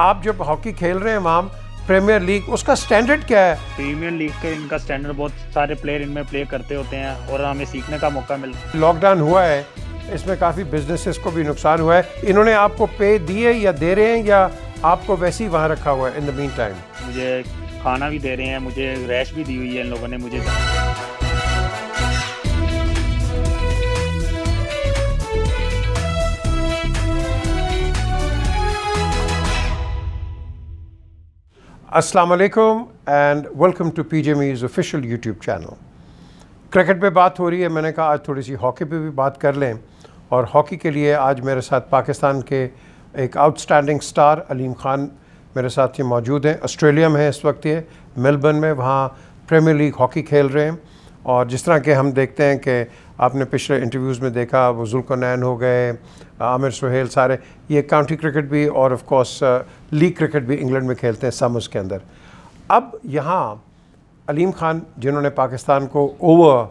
आप जब हॉकी खेल रहे हैं माम प्रीमियर लीग उसका स्टैंडर्ड क्या है प्रीमियर लीग का इनका स्टैंडर्ड बहुत सारे प्लेयर इनमें प्ले करते होते हैं और हमें सीखने का मौका मिलता है लॉकडाउन हुआ है इसमें काफ़ी बिजनेसेस को भी नुकसान हुआ है इन्होंने आपको पे दिए या दे रहे हैं या आपको वैसे ही वहाँ रखा हुआ है इन द मीन टाइम मुझे खाना भी दे रहे हैं मुझे रैश भी दी हुई है इन लोगों ने मुझे अस्सलाम वालेकुम and welcome to P J मीज़ ऑफिशियल यूट्यूब चैनल क्रिकेट पे बात हो रही है मैंने कहा आज थोड़ी सी हॉकी पे भी बात कर लें और हॉकी के लिए आज मेरे साथ पाकिस्तान के एक आउटस्टैंडिंग स्टार अलीम ख़ान मेरे साथ ही मौजूद हैं ऑस्ट्रेलिया में है इस वक्त ये मेलबर्न में वहाँ प्रीमियर लीग हॉकी खेल रहे हैं और जिस तरह के हम देखते हैं कि आपने पिछले इंटरव्यूज़ में देखा वो जुल्कनैन हो गए आमिर सुहेल सारे ये काउंटी क्रिकेट भी और ऑफ कोर्स लीग क्रिकेट भी इंग्लैंड में खेलते हैं समर्स के अंदर अब यहाँ अलीम खान जिन्होंने पाकिस्तान को ओवर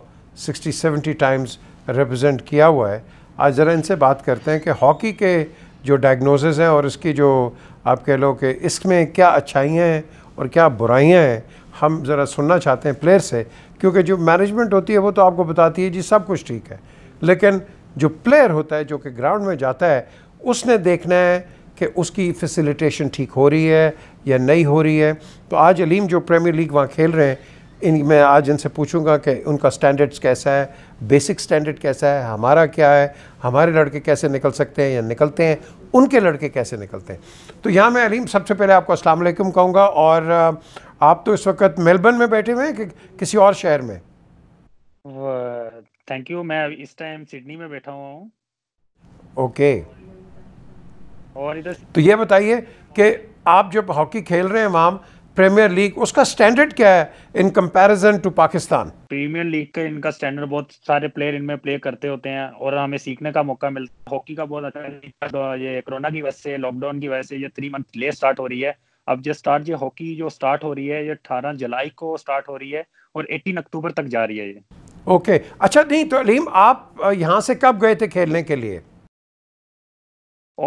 60 70 टाइम्स रिप्रेजेंट किया हुआ है आज ज़रा इनसे बात करते हैं कि हॉकी के जो डायग्नोसिस हैं और इसकी जो आप कह लो कि इसमें क्या अच्छाइयाँ हैं और क्या बुराइयाँ हैं हम ज़रा सुनना चाहते हैं प्लेयर से क्योंकि जो मैनेजमेंट होती है वो तो आपको बताती है जी सब कुछ ठीक है लेकिन जो प्लेयर होता है जो कि ग्राउंड में जाता है उसने देखना है कि उसकी फैसिलिटेशन ठीक हो रही है या नहीं हो रही है तो आज अलीम जो प्रीमियर लीग वहाँ खेल रहे हैं इन मैं आज इनसे पूछूंगा कि उनका स्टैंडर्ड्स कैसा है बेसिक स्टैंडर्ड कैसा है हमारा क्या है हमारे लड़के कैसे निकल सकते हैं या निकलते हैं उनके लड़के कैसे निकलते हैं तो यहाँ मैं अलीम सबसे पहले आपको असलम कहूँगा और आप तो इस वक्त मेलबर्न में बैठे हुए हैं कि किसी और शहर में थैंक यू मैं इस टाइम सिडनी में बैठा हुआ हूँ ओके और इधर तो ये बताइए कि आप जब हॉकी खेल रहे हैं माम प्रीमियर लीग उसका स्टैंडर्ड क्या है in comparison to Pakistan Premier League का इनका स्टैंडर्ड बहुत सारे प्लेयर इनमें प्ले करते होते हैं और हमें सीखने का मौका मिलता है हॉकी का बहुत अच्छा ये कोरोना की वजह से लॉकडाउन की वजह से ये थ्री मंथ ले स्टार्ट हो रही है अब जो स्टार्ट ये हॉकी जो स्टार्ट हो रही है ये अठारह जुलाई को स्टार्ट हो रही है और एटीन अक्टूबर तक जा रही है ये ओके अच्छा नहीं तो अलीम आप यहाँ से कब गए थे खेलने के लिए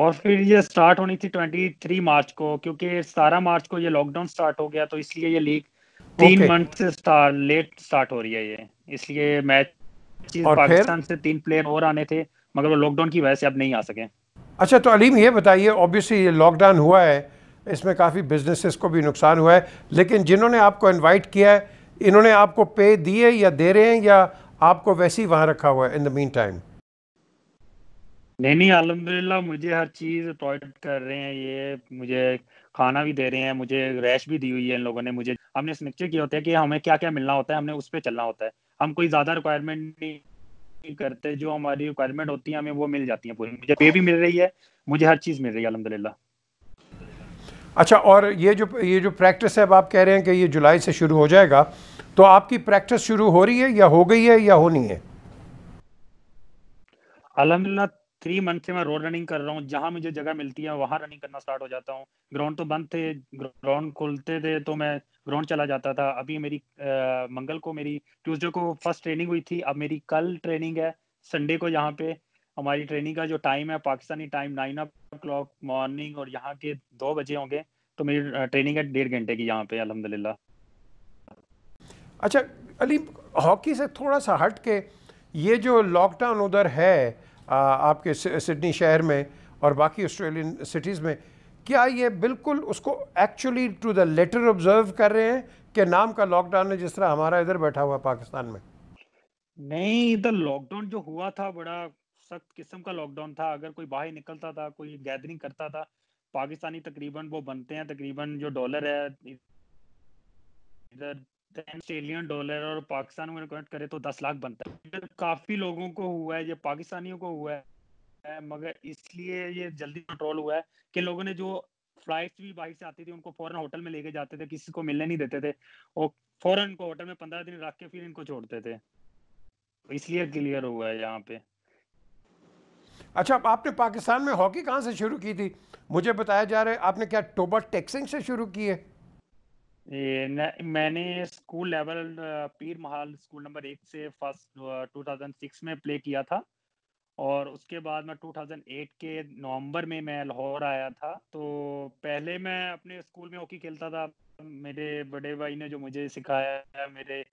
और फिर ये स्टार्ट होनी थी 23 मार्च को क्योंकि सतारह मार्च को ये लॉकडाउन स्टार्ट हो गया तो इसलिए ये लीग तीन okay. मंथ से स्टार्ट लेट स्टार्ट हो रही है ये इसलिए मैच पाकिस्तान से तीन प्लेयर और आने थे मगर वो लॉकडाउन की वजह से अब नहीं आ सके अच्छा तो अलीम ये बताइए ऑब्वियसली ये लॉकडाउन हुआ है इसमें काफ़ी बिजनेसेस को भी नुकसान हुआ है लेकिन जिन्होंने आपको इनवाइट किया है इन्होंने आपको पे दिए या दे रहे हैं या आपको वैसे ही वहाँ रखा हुआ है इन द मीन टाइम नहीं नहीं अलहमदिल्ला मुझे हर चीज़ टॉयलेट कर रहे हैं ये मुझे खाना भी दे रहे हैं मुझे रैश भी दी हुई है इन लोगों ने मुझे हमने सुनिश्चित किया होता है कि हमें क्या क्या मिलना होता है हमने उस पर चलना होता है हम कोई ज़्यादा रिक्वायरमेंट नहीं करते जो हमारी रिक्वायरमेंट होती है हमें वो मिल जाती है पूरी मुझे पे भी मिल रही है मुझे हर चीज़ मिल रही है अलहमदिल्ला अच्छा और ये जो ये जो प्रैक्टिस है अब आप कह रहे हैं कि ये जुलाई से शुरू हो जाएगा तो आपकी प्रैक्टिस शुरू हो रही है या हो गई है या होनी है अलहमदिल्ला थ्री मंथ से मैं रोड रनिंग कर रहा हूँ जहाँ मुझे जगह मिलती है वहाँ रनिंग करना स्टार्ट हो जाता हूँ ग्राउंड तो बंद थे ग्राउंड खुलते थे तो मैं ग्राउंड चला जाता था अभी मेरी आ, मंगल को मेरी ट्यूसडे को फर्स्ट ट्रेनिंग हुई थी अब मेरी कल ट्रेनिंग है संडे को यहाँ पे हमारी ट्रेनिंग का जो टाइम है Pakistani time nine o morning और यहाँ के दो बजे होंगे तो मेरी ट्रेनिंग है डेढ़ घंटे की यहाँ पे अलहमदिल्ला अच्छा अली हॉकी से थोड़ा सा हट के ये जो लॉकडाउन उधर है आ, आपके सिडनी शहर में और बाकी ऑस्ट्रेलियन सिटीज़ में क्या ये बिल्कुल उसको actually to the letter observe कर रहे हैं कि नाम का लॉकडाउन है जिस तरह हमारा इधर बैठा हुआ पाकिस्तान में नहीं इधर लॉकडाउन जो हुआ था बड़ा सख्त किस्म का लॉकडाउन था अगर कोई बाहर निकलता था कोई गैदरिंग करता था पाकिस्तानी तकरीबन वो बनते हैं तकरीबन जो डॉलर है इधर ऑस्ट्रेलियन डॉलर और पाकिस्तान में कनेक्ट करे तो दस लाख बनता है काफी लोगों को हुआ है ये पाकिस्तानियों को हुआ है मगर इसलिए ये जल्दी कंट्रोल हुआ है कि लोगों ने जो फ्लाइट भी बाहर से आती थी उनको फौरन होटल में लेके जाते थे किसी को मिलने नहीं देते थे और फौरन को होटल में पंद्रह दिन रख के फिर इनको छोड़ते थे इसलिए क्लियर हुआ है यहाँ पे अच्छा आपने पाकिस्तान में हॉकी कहाँ से शुरू की थी मुझे बताया जा रहा है आपने क्या टोबा टेक्सिंग से शुरू की है न, मैंने स्कूल लेवल पीर महाल स्कूल नंबर एक से फर्स्ट 2006 में प्ले किया था और उसके बाद मैं 2008 के नवंबर में मैं लाहौर आया था तो पहले मैं अपने स्कूल में हॉकी खेलता था मेरे बड़े भाई ने जो मुझे सिखाया है मेरे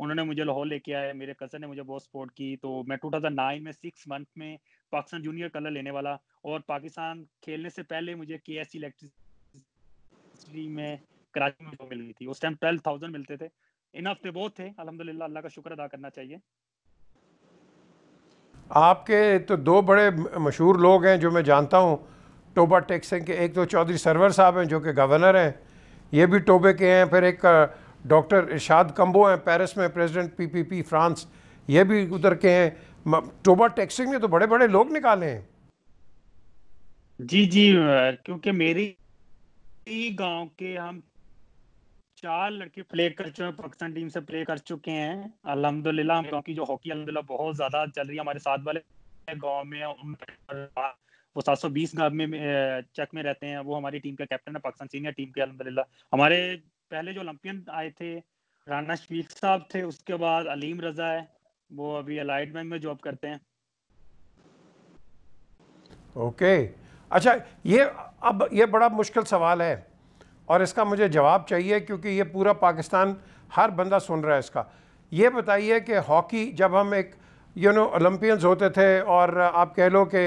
उन्होंने मुझे लाहौर लेके आया मेरे कज़न ने मुझे बहुत सपोर्ट की तो मैं 2009 में सिक्स मंथ में पाकिस्तान जूनियर कलर लेने वाला और पाकिस्तान खेलने से पहले मुझे के एस इलेक्ट्रिसिटी में कराची में मिल गई थी उस टाइम ट्वेल्व थाउजेंड मिलते थे इनफ थे तो बहुत थे अलहमदिल्ला अल्लाह का शुक्र अदा करना चाहिए आपके तो दो बड़े मशहूर लोग हैं जो मैं जानता हूँ टोबा टेक के एक तो चौधरी सरवर साहब हैं जो कि गवर्नर हैं ये भी टोबे के हैं फिर एक डॉक्टर इरशाद कम्बो हैं पेरिस में प्रेसिडेंट पीपीपी फ्रांस ये भी उधर के हैं टोबा तो टैक्सिंग में तो बड़े बड़े लोग निकाले हैं जी जी क्योंकि मेरी गांव के हम चार लड़के प्ले कर चुके हैं पाकिस्तान टीम से प्ले कर चुके हैं अलहमदुल्ला गाँव की जो हॉकी अलहमदुल्ला बहुत ज़्यादा चल रही है हमारे साथ वाले गाँव में वो सात बीस गांव में चक में रहते हैं वो हमारी टीम का कैप्टन है पाकिस्तान सीनियर टीम के अलहमदिल्ला हमारे पहले जो ओलंपियन आए थे राना शफीक साहब थे उसके बाद अलीम रजा है वो अभी अलाइड बैंक में जॉब करते हैं ओके okay. अच्छा ये अब ये बड़ा मुश्किल सवाल है और इसका मुझे जवाब चाहिए क्योंकि ये पूरा पाकिस्तान हर बंदा सुन रहा है इसका ये बताइए कि हॉकी जब हम एक यू नो ओलंपियंस होते थे और आप कह लो कि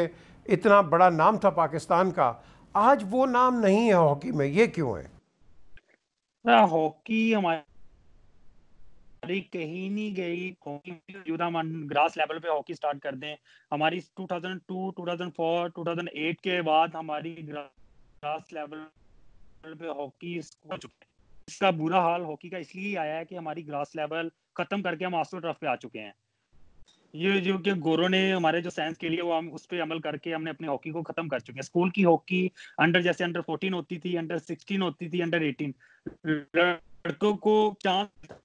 इतना बड़ा नाम था पाकिस्तान का आज वो नाम नहीं है हॉकी में ये क्यों है हाँ, हॉकी हमारे हमारी कहीं नहीं गई तो हम ग्रास लेवल पे हॉकी स्टार्ट कर दें हमारी 2002 2004 2008 के बाद हमारी ग्रास लेवल पे हॉकी इसका बुरा हाल हॉकी का इसलिए आया है कि हमारी ग्रास लेवल खत्म करके हम आसो ट्रफ पे आ चुके हैं ये जो कि गोरो ने हमारे जो साइंस के लिए वो हम उस पर अमल करके हमने अपनी हॉकी को खत्म कर चुके हैं स्कूल की हॉकी अंडर जैसे अंडर फोर्टीन होती थी अंडर सिक्सटीन होती थी अंडर एटीन लड़कों को चांस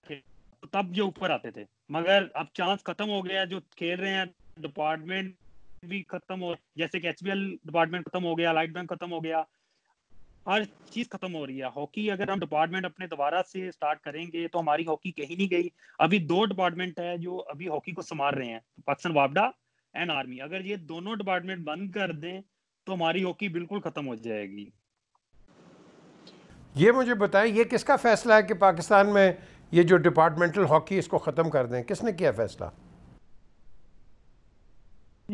तब जो ऊपर आते थे मगर अब चांस खत्म हो गया जो खेल रहे हैं डिपार्टमेंट भी खत्म हो जैसे कि एचबीएल डिपार्टमेंट खत्म हो गया लाइट बैंक खत्म हो गया हर चीज खत्म हो रही है हॉकी अगर हम डिपार्टमेंट अपने दोबारा से स्टार्ट करेंगे तो हमारी हॉकी कहीं नहीं गई अभी दो डिपार्टमेंट है जो अभी हॉकी को संभाल रहे हैं पाकिस्तान वापडा एंड आर्मी अगर ये दोनों डिपार्टमेंट बंद कर दें तो हमारी हॉकी बिल्कुल खत्म हो जाएगी ये मुझे बताएं ये किसका फैसला है कि पाकिस्तान में ये जो डिपार्टमेंटल हॉकी इसको ख़त्म कर दें किसने किया फैसला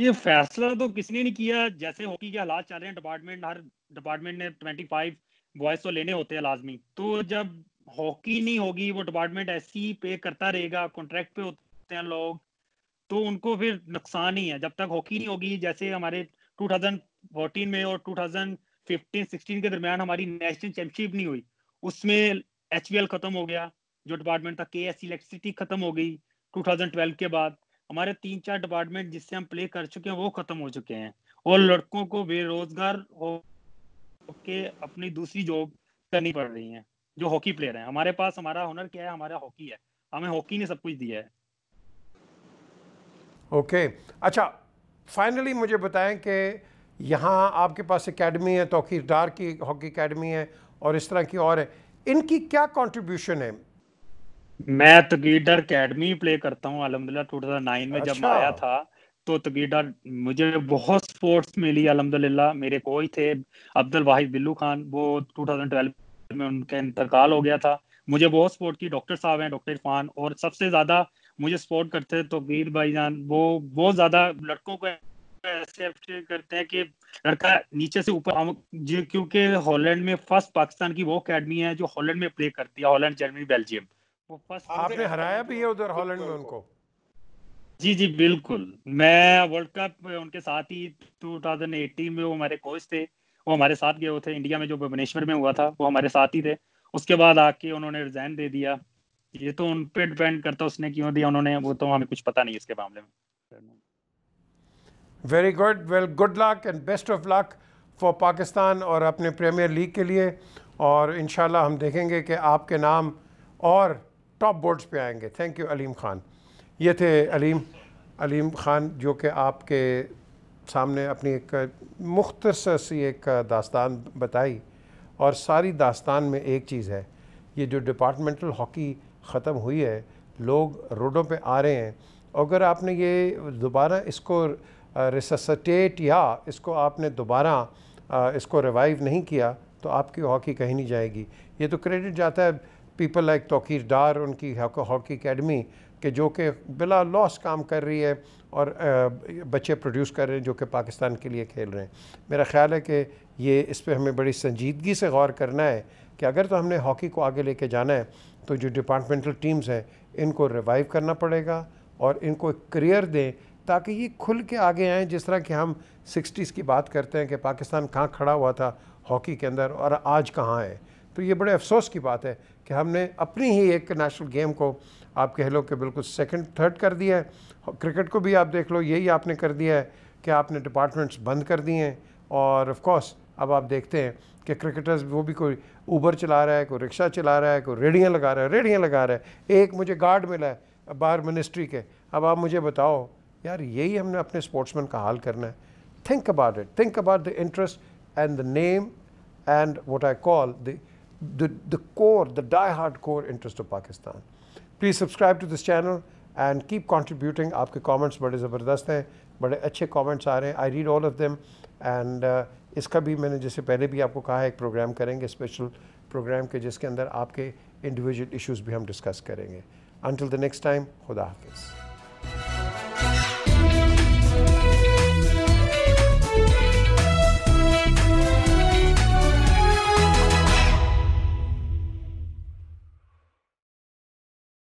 ये फैसला तो किसने नहीं किया जैसे हॉकी के हालात चल रहे हैं डिपार्टमेंट हर डिपार्टमेंट ने 25 बॉयज तो लेने होते हैं लाजमी तो जब हॉकी नहीं होगी वो डिपार्टमेंट ऐसी ही पे करता रहेगा कॉन्ट्रैक्ट पे होते हैं लोग तो उनको फिर नुकसान ही है जब तक हॉकी नहीं होगी जैसे हमारे 2014 में और 2015-16 के दरमियान हमारी नेशनल चैंपियनशिप नहीं हुई उसमें एच खत्म हो गया जो डिपार्टमेंट था के एस इलेक्ट्रिसिटी खत्म हो गई 2012 के बाद हमारे तीन चार डिपार्टमेंट जिससे हम प्ले कर चुके हैं वो खत्म हो चुके हैं और लड़कों को बेरोजगार हो के अपनी दूसरी जॉब करनी पड़ रही है जो हॉकी प्लेयर है हमारे पास हमारा हुनर क्या है हमारा हॉकी है हमें हॉकी ने सब कुछ दिया है ओके okay. अच्छा फाइनली मुझे बताएं कि यहाँ आपके पास एकेडमी है तोकीरदार की हॉकी एकेडमी है और इस तरह की और है इनकी क्या कंट्रीब्यूशन है मैं तगीडर अकेडमी प्ले करता हूँ अलहमदिल्ला नाइन में अच्छा। जब मैं आया था तो तगीडर मुझे बहुत स्पोर्ट्स मिली अलहमदुल्ला मेरे कोच थे अब्दुल वाहिद बिल्लू खान वो टू थाउजेंड ट्वेल्व में उनका इंतकाल हो गया था मुझे बहुत स्पोर्ट की डॉक्टर साहब हैं डॉक्टर इरफान और सबसे ज़्यादा मुझे सपोर्ट करते हैं तो वीर जान वो बहुत ज़्यादा लड़कों को ऐसे करते हैं कि लड़का नीचे से ऊपर क्योंकि हॉलैंड में फर्स्ट पाकिस्तान की वो अकेडमी है जो हॉलैंड में प्ले करती है हॉलैंड जर्मनी बेल्जियम वो फर्स्ट आपने हराया भी है उधर हॉलैंड में उनको जी जी बिल्कुल मैं वर्ल्ड कप उनके साथ ही 2018 में वो हमारे कोच थे वो हमारे साथ गए थे इंडिया में जो भुवनेश्वर में हुआ था वो हमारे साथ ही थे उसके बाद आके उन्होंने रिजाइन दे दिया ये तो उन पे डिपेंड करता उसने क्यों दिया उन्होंने वो तो हमें कुछ पता नहीं इसके मामले में very good well good luck and best of luck for Pakistan और अपने प्रीमियर लीग के लिए और इनशाला हम देखेंगे कि आपके नाम और टॉप बोर्ड्स पे आएंगे थैंक यू अलीम ख़ान ये थे अलीम अलीम ख़ान जो कि आपके सामने अपनी एक मुख्तस सी एक दास्तान बताई और सारी दास्तान में एक चीज़ है ये जो डिपार्टमेंटल हॉकी ख़त्म हुई है लोग रोडों पे आ रहे हैं अगर आपने ये दोबारा इसको रिससटेट या इसको आपने दोबारा इसको रिवाइव नहीं किया तो आपकी हॉकी कहीं नहीं जाएगी ये तो क्रेडिट जाता है पीपल लाइक तोकीर डार उनकी हॉकी अकेडमी के जो कि बिला लॉस काम कर रही है और बच्चे प्रोड्यूस कर रहे हैं जो कि पाकिस्तान के लिए खेल रहे हैं मेरा ख्याल है कि ये इस पर हमें बड़ी संजीदगी से गौर करना है कि अगर तो हमने हॉकी को आगे लेके जाना है तो जो डिपार्टमेंटल टीम्स हैं इनको रिवाइव करना पड़ेगा और इनको एक करियर दें ताकि ये खुल के आगे आएँ जिस तरह कि हम सिक्सटीज़ की बात करते हैं कि पाकिस्तान कहाँ खड़ा हुआ था हॉकी के अंदर और आज कहाँ है तो ये बड़े अफसोस की बात है कि हमने अपनी ही एक नेशनल गेम को आप कह लो कि बिल्कुल सेकंड थर्ड कर दिया है क्रिकेट को भी आप देख लो यही आपने कर दिया है कि आपने डिपार्टमेंट्स बंद कर दिए हैं और ऑफ कोर्स अब आप देखते हैं कि क्रिकेटर्स वो भी कोई ऊबर चला रहा है कोई रिक्शा चला रहा है कोई रेडियाँ लगा रहा है रेडियाँ लगा रहा है एक मुझे गार्ड मिला है बाहर मिनिस्ट्री के अब आप मुझे बताओ यार यही हमने अपने स्पोर्ट्समैन का हाल करना है think about it think about the interest and the name and what I call the the, the core, the die-hard core interest of Pakistan. Please subscribe to this channel and keep contributing. आपके comments बड़े ज़बरदस्त हैं बड़े अच्छे comments आ रहे हैं I read all of them and uh, इसका भी मैंने जैसे पहले भी आपको कहा है एक प्रोग्राम करेंगे स्पेशल प्रोग्राम के जिसके अंदर आपके इंडिविजुअल इश्यूज भी हम डिस्कस करेंगे अंटिल द नेक्स्ट टाइम खुदा हाफिज़